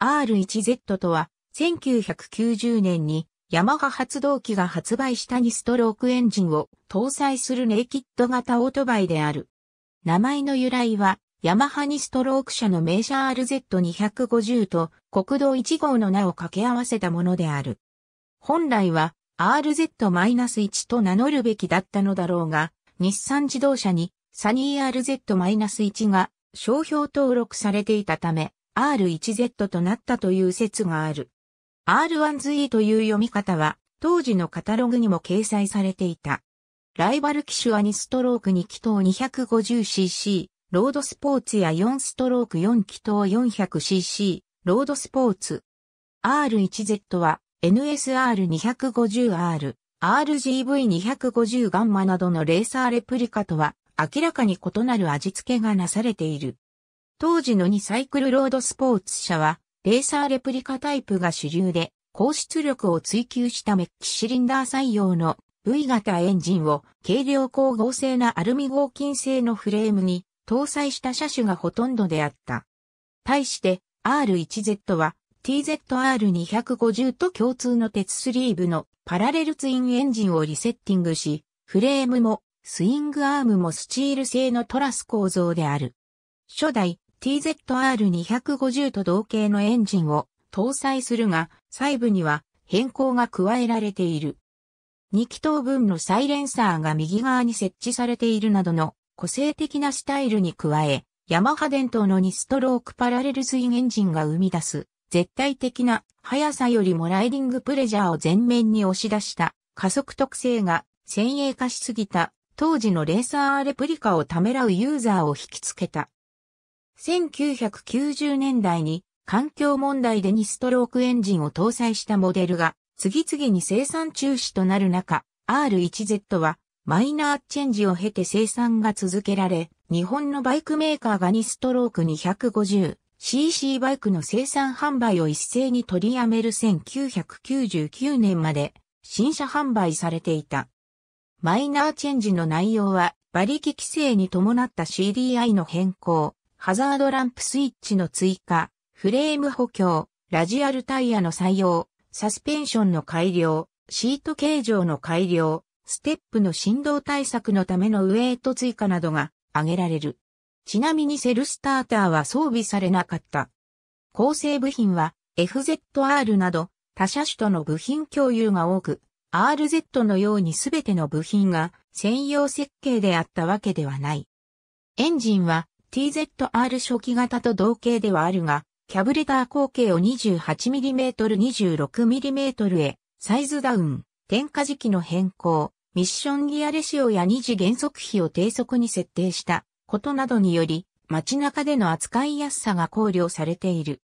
R1Z とは、1990年にヤマハ発動機が発売した2ストロークエンジンを搭載するネイキッド型オートバイである。名前の由来は、ヤマハ2ストローク社の名車 RZ250 と国道1号の名を掛け合わせたものである。本来は RZ-1 と名乗るべきだったのだろうが、日産自動車にサニー RZ-1 が商標登録されていたため、R1Z となったという説がある。R1ZE という読み方は、当時のカタログにも掲載されていた。ライバル機種は2ストローク2気筒 250cc、ロードスポーツや4ストローク4気筒 400cc、ロードスポーツ。R1Z は NSR250R、RGV250 ガンマなどのレーサーレプリカとは明らかに異なる味付けがなされている。当時の2サイクルロードスポーツ車は、レーサーレプリカタイプが主流で、高出力を追求したメッキシリンダー採用の V 型エンジンを軽量光合成なアルミ合金製のフレームに搭載した車種がほとんどであった。対して R1Z は TZR250 と共通の鉄スリーブのパラレルツインエンジンをリセッティングし、フレームもスイングアームもスチール製のトラス構造である。初代 TZR250 と同型のエンジンを搭載するが、細部には変更が加えられている。2気筒分のサイレンサーが右側に設置されているなどの個性的なスタイルに加え、ヤマハ伝統の2ストロークパラレルスインエンジンが生み出す絶対的な速さよりもライディングプレジャーを前面に押し出した加速特性が先鋭化しすぎた当時のレーサーレプリカをためらうユーザーを引きつけた。1990年代に環境問題で2ストロークエンジンを搭載したモデルが次々に生産中止となる中、R1Z はマイナーチェンジを経て生産が続けられ、日本のバイクメーカーが2ストローク 250cc バイクの生産販売を一斉に取りやめる1999年まで新車販売されていた。マイナーチェンジの内容は馬力規制に伴った CDI の変更、ハザードランプスイッチの追加、フレーム補強、ラジアルタイヤの採用、サスペンションの改良、シート形状の改良、ステップの振動対策のためのウェイト追加などが挙げられる。ちなみにセルスターターは装備されなかった。構成部品は FZR など他車種との部品共有が多く、RZ のように全ての部品が専用設計であったわけではない。エンジンは TZR 初期型と同型ではあるが、キャブレター口径を 28mm26mm へ、サイズダウン、点火時期の変更、ミッションギアレシオや二次減速比を低速に設定したことなどにより、街中での扱いやすさが考慮されている。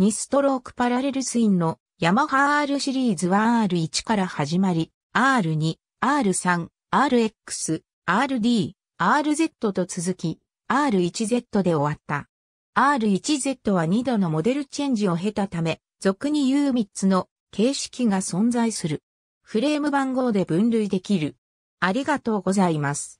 2ストロークパラレルスインのヤマハ R シリーズは R1 から始まり、R2、R3、RX、RD、RZ と続き、R1Z で終わった。R1Z は2度のモデルチェンジを経たため、俗に言う3つの形式が存在する。フレーム番号で分類できる。ありがとうございます。